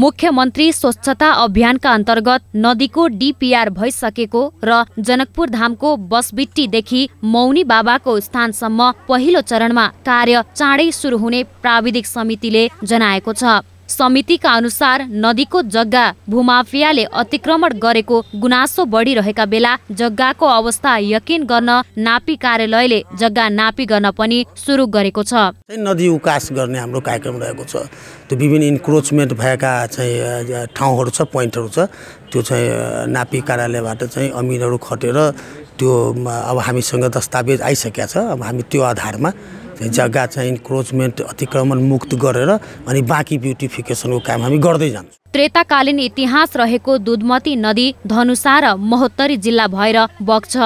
मुख्यमन्त्री स्वच्छता अभियानका अन्तर्गत नदीको डिपिआर भइसकेको र जनकपुर धामको बसबिट्टीदेखि मौनी बाबाको स्थानसम्म पहिलो चरणमा कार्य चाँडै सुरु हुने प्राविधिक समितिले जनाएको छ समितिका अनुसार नदीको जग्गा भूमाफियाले अतिक्रमण गरेको गुनासो बढिरहेका बेला जग्गाको अवस्था यकिन गर्न नापी कार्यालयले जग्गा नापी गर्न पनि सुरु गरेको छ नदी उकास गर्ने हाम्रो कार्यक्रम रहेको छ त्यो विभिन्न इन्क्रोचमेन्ट भएका चाहिँ ठाउँहरू छ पोइन्टहरू छ त्यो चाहिँ नापी कार्यालयबाट चाहिँ अमिरहरू खटेर त्यो अब हामीसँग दस्तावेज आइसकेका छ अब हामी त्यो आधारमा जग्गा चाहिँ इन्क्रोचमेन्ट अतिक्रमण मुक्त गरेर अनि बाँकी ब्युटिफिकेसनको काम हामी गर्दै जान्छौँ त्रेताकालीन इतिहास रहेको दुधमती नदी धनुषा र महोत्तरी जिल्ला भएर बग्छ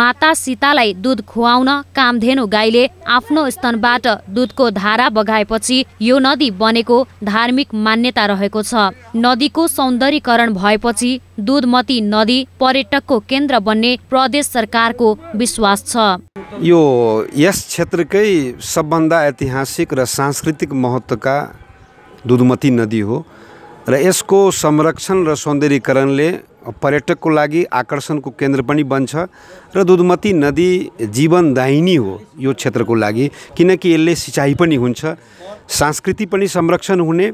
माता सीतालाई दुध खुवाउन कामधेनु गाईले आफ्नो स्तनबाट दुधको धारा बगाएपछि यो नदी बनेको धार्मिक मान्यता रहेको छ नदीको सौन्दर्यीकरण भएपछि दुधमती नदी पर्यटकको केन्द्र बन्ने प्रदेश सरकारको विश्वास छ यो यस क्षेत्रकै सबभन्दा ऐतिहासिक र सांस्कृतिक महत्त्वका दुधमती नदी हो र यसको संरक्षण र सौन्दर्यीकरणले पर्यटकको लागि आकर्षणको केन्द्र पनि बन्छ र दुधमती नदी जीवनदायिनी हो यो क्षेत्रको लागि किनकि यसले सिँचाइ पनि हुन्छ संस्कृति पनि संरक्षण हुने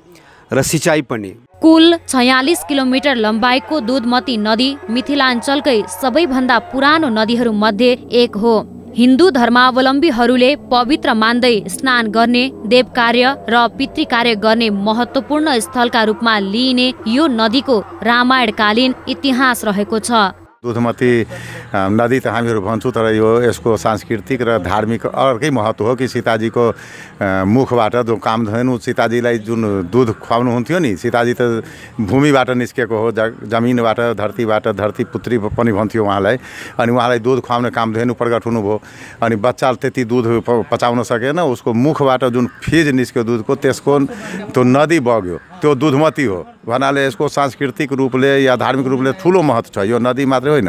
र सिँचाइ पनि कुल छयालिस किलोमिटर लम्बाइको दुधमती नदी मिथिलाञ्चलकै सबैभन्दा पुरानो नदीहरूमध्ये एक हो हिन्दू धर्मावलम्बीहरूले पवित्र मान्दै स्नान गर्ने देवकार्य र पितृकार्य गर्ने महत्त्वपूर्ण स्थलका रूपमा लिइने यो नदीको रामायणकालीन इतिहास रहेको छ दुधमती नदी त हामीहरू भन्छौँ तर यो यसको सांस्कृतिक र धार्मिक अर्कै महत्त्व हो कि सीताजीको मुखबाट जो कामधेनु सीताजीलाई जुन दुध खुवाउनु हुन्थ्यो नि सीताजी त भूमिबाट निस्केको हो जमिनबाट धरतीबाट धरती पुत्री पनि भन्थ्यो उहाँलाई अनि उहाँलाई दुध खुवाउने काम कामधेनु प्रकट हुनुभयो अनि बच्चा त्यति दुध पचाउन सकेन उसको मुखबाट जुन फिज निस्क्यो दुधको त्यसको त्यो नदी बग्यो त्यो दुधमती हो भन्नाले यसको सांस्कृतिक रूपले या धार्मिक रूपले ठुलो महत्त्व छ यो नदी मात्रै होइन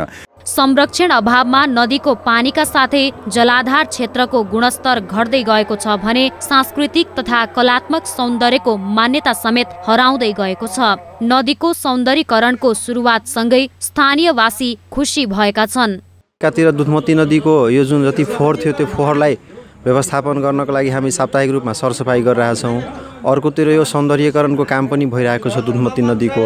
संरक्षण अभावमा नदीको पानीका साथै जलाधार क्षेत्रको गुणस्तर घट्दै गएको छ भने सांस्कृतिक तथा कलात्मक सौन्दर्यको मान्यता समेत हराउँदै गएको छ नदीको सौन्दर्यकरणको सुरुवातसँगै स्थानीयवासी खुसी भएका छन् दुधमती नदीको यो जुन जति फोहोर थियो त्यो फोहोरलाई व्यवस्थापन गर्नको लागि हामी साप्ताहिक रूपमा सरसफाइ गरिरहेछौँ अर्कोतिर यो सौन्दर्यकरणको काम पनि भइरहेको छ दुधमती नदीको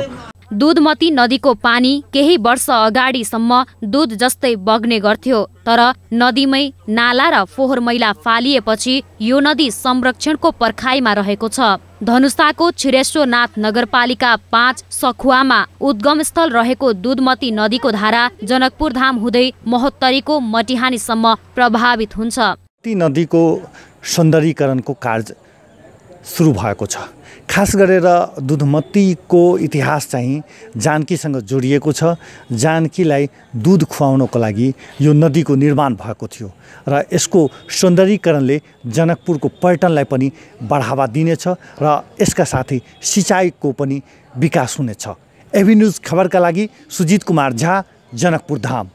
दुधमती नदीको पानी केही वर्ष अगाडिसम्म दुध जस्तै बग्ने गर्थ्यो तर नदीमै नाला र फोहोर मैला फालिएपछि यो नदी संरक्षणको पर्खाइमा रहेको छ धनुषाको छिरेश्वरनाथ नगरपालिका पाँच सखुवामा उद्गमस्थल रहेको दुधमती नदीको धारा जनकपुरधाम हुँदै महोत्तरीको मटिहानीसम्म प्रभावित हुन्छ ती नदीको सौन्दर्यीकरणको कार्य सुरु भएको छ खास गरेर दुधमतीको इतिहास चाहिँ जानकीसँग जोडिएको छ जानकीलाई दुध खुवाउनको लागि यो नदीको निर्माण भएको थियो र यसको सौन्दर्यीकरणले जनकपुरको पर्यटनलाई पनि बढावा दिनेछ र यसका साथै सिँचाइको पनि विकास हुनेछ एभिन्युज खबरका लागि सुजित कुमार झा जनकपुर धाम